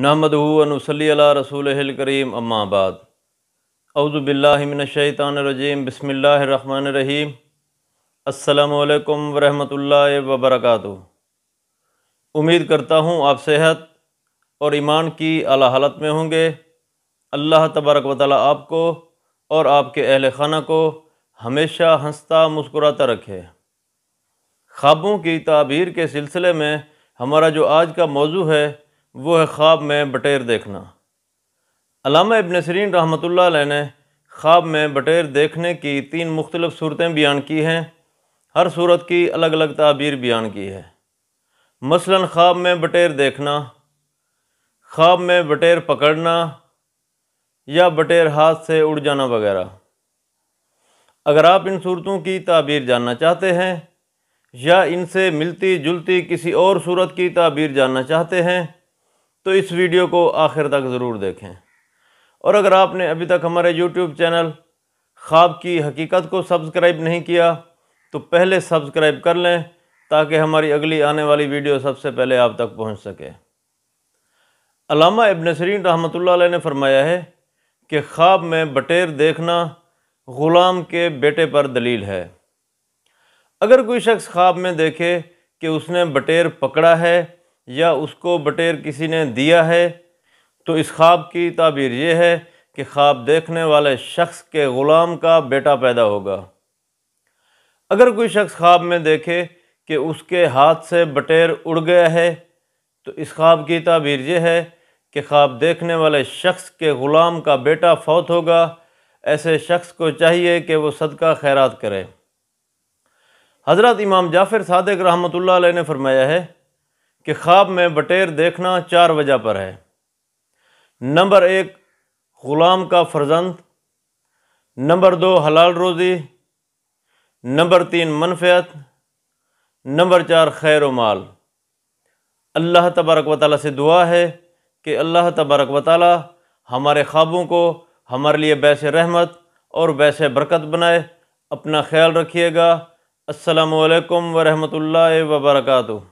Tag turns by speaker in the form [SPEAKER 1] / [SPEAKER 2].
[SPEAKER 1] नहमद अनसली रसूल करीम अम्माबाद अवज़ुबिल्लाशैतानरजीम रहीम असलकम वरहमत वबरक उम्मीद करता हूँ आप सेहत और ईमान की अला हालत में होंगे अल्लाह तबारक वाली आपको और आपके अहल खाना को हमेशा हंसता मुस्कुराता रखे ख्वाबों की ताबीर के सिलसिले में हमारा जो आज का मौजू है वो है ख्वाब में बटेर देखना अलामा इबन सरीन रहमत ने ख्वाब में बटेर देखने की तीन मुख्तलिफ़ सूरतें बयान की हैं हर सूरत की अलग अलग ताबीर बयान की है मसलन ख्वाब में बटेर देखना ख्वाब में बटेर पकड़ना या बटेर हाथ से उड़ जाना वगैरह अगर आप इन सूरतों की ताबीर जानना चाहते हैं या इनसे मिलती जुलती किसी और सूरत की ताबीर जानना चाहते हैं तो इस वीडियो को आखिर तक ज़रूर देखें और अगर आपने अभी तक हमारे यूट्यूब चैनल ख्वाब की हकीकत को सब्सक्राइब नहीं किया तो पहले सब्सक्राइब कर लें ताकि हमारी अगली आने वाली वीडियो सबसे पहले आप तक पहुंच सके अलामा इबन सरीन ला ने फरमाया है कि ख्वाब में बटेर देखना ग़ुलाम के बेटे पर दलील है अगर कोई शख्स ख्वाब में देखे कि उसने बटेर पकड़ा है या उसको बटेर किसी ने दिया है तो इस ख्वाब की ताबीर यह है कि ख्वाब देखने वाले शख्स के ग़ुलाम का बेटा पैदा होगा अगर कोई शख्स ख्वाब में देखे कि उसके हाथ से बटेर उड़ गया है तो इस ख्वाब की ताबीर यह है कि ख्वाब देखने वाले शख्स के ग़ुलाम का बेटा फौत होगा ऐसे शख्स को चाहिए कि वो सदका खैरात करे हज़रत इमाम जाफ़िर सदक रहमत ने फरमाया है कि ख्वाब में बटेर देखना चार वजह पर है नंबर एक ग़ुलाम का फर्जंद नंबर दो हलाल रोज़ी नंबर तीन मनफियत नंबर चार खैर माल अल्लाह तबारक व से दुआ है कि अल्लाह तबारक व हमारे ख्वाबों को हमारे लिए बैस रहमत और बैस बरकत बनाए अपना ख्याल रखिएगा असलकम वरहमल वर्का